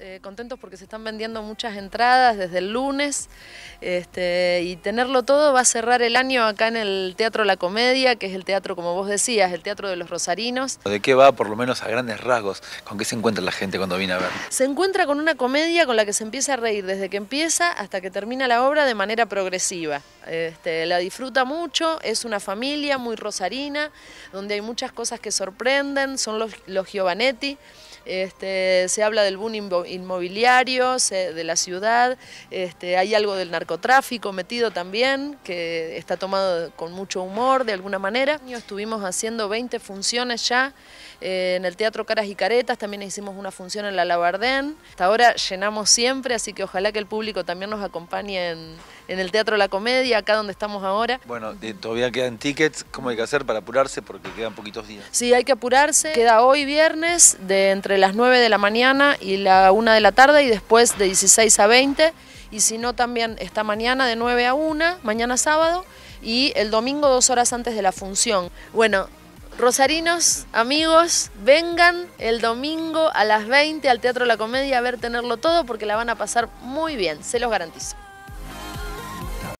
Eh, contentos porque se están vendiendo muchas entradas desde el lunes este, y tenerlo todo va a cerrar el año acá en el Teatro La Comedia, que es el teatro, como vos decías, el Teatro de los Rosarinos. ¿De qué va, por lo menos a grandes rasgos? ¿Con qué se encuentra la gente cuando viene a ver? Se encuentra con una comedia con la que se empieza a reír desde que empieza hasta que termina la obra de manera progresiva. Este, la disfruta mucho, es una familia muy rosarina, donde hay muchas cosas que sorprenden, son los Giovanetti, este, se habla del boom inmobiliario de la ciudad, este, hay algo del narcotráfico metido también, que está tomado con mucho humor de alguna manera. Este estuvimos haciendo 20 funciones ya eh, en el Teatro Caras y Caretas, también hicimos una función en la Labardén. Hasta ahora llenamos siempre, así que ojalá que el público también nos acompañe en, el Teatro La Comedia, acá donde estamos ahora. Bueno, eh, todavía quedan tickets, ¿cómo hay que hacer para apurarse? Porque quedan poquitos días. Sí, hay que apurarse. Queda hoy viernes de entre las 9 de la mañana y la 1 de la tarde y después de 16 a 20. Y si no, también esta mañana de 9 a 1, mañana sábado, y el domingo dos horas antes de la función. Bueno, Rosarinos, amigos, vengan el domingo a las 20 al Teatro La Comedia a ver tenerlo todo porque la van a pasar muy bien, se los garantizo.